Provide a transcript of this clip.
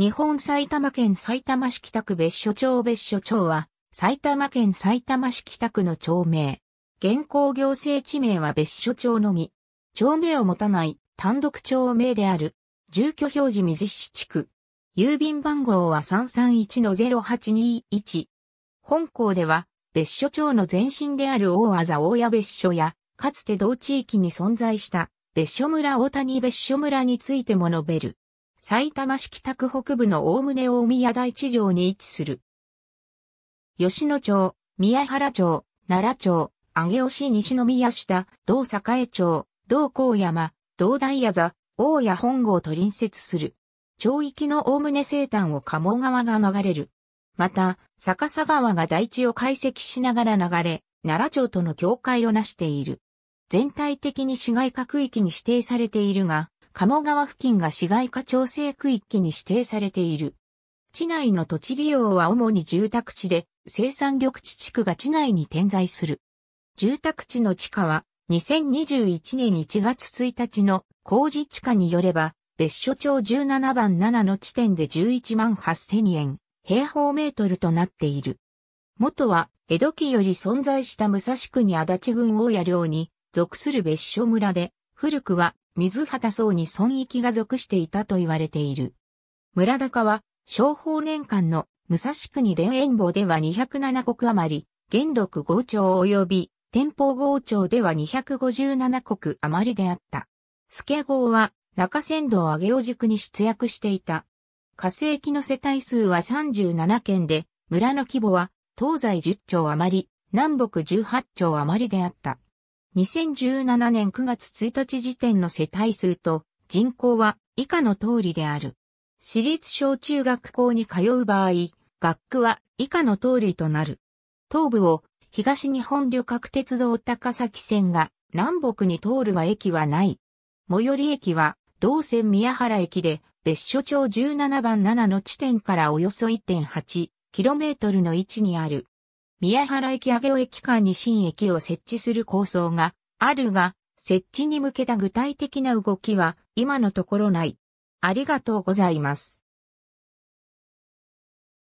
日本埼玉県埼玉市北区別所町別所町は、埼玉県埼玉市北区の町名。現行行政地名は別所町のみ。町名を持たない単独町名である。住居表示水市地区。郵便番号は331-0821。本校では、別所町の前身である大技大谷別所や、かつて同地域に存在した別所村大谷別所村についても述べる。埼玉市北区北部の大おね大宮台地上に位置する。吉野町、宮原町、奈良町、上尾市西宮下、道栄町、道高山、道大屋座、大谷本郷と隣接する。町域の大おね西端を鴨川が流れる。また、逆さ川が台地を解析しながら流れ、奈良町との境界をなしている。全体的に市街区域に指定されているが、鴨川付近が市街化調整区域に指定されている。地内の土地利用は主に住宅地で、生産緑地地区が地内に点在する。住宅地の地価は、2021年1月1日の工事地価によれば、別所町17番7の地点で11万8000円、平方メートルとなっている。元は、江戸期より存在した武蔵区に足立郡大谷領に属する別所村で、古くは水畑層に損益が属していたと言われている。村高は、商法年間の武蔵国田園坊では207国余り、元禄豪町及び天保豪町では257国余りであった。助号は中山道上尾塾に出役していた。火星期の世帯数は37件で、村の規模は東西10兆余り、南北18兆余りであった。2017年9月1日時点の世帯数と人口は以下の通りである。私立小中学校に通う場合、学区は以下の通りとなる。東部を東日本旅客鉄道高崎線が南北に通るは駅はない。最寄り駅は同線宮原駅で別所町17番7の地点からおよそ 1.8km の位置にある宮原駅上尾駅間に新駅を設置する構想があるが、設置に向けた具体的な動きは今のところない。ありがとうございます。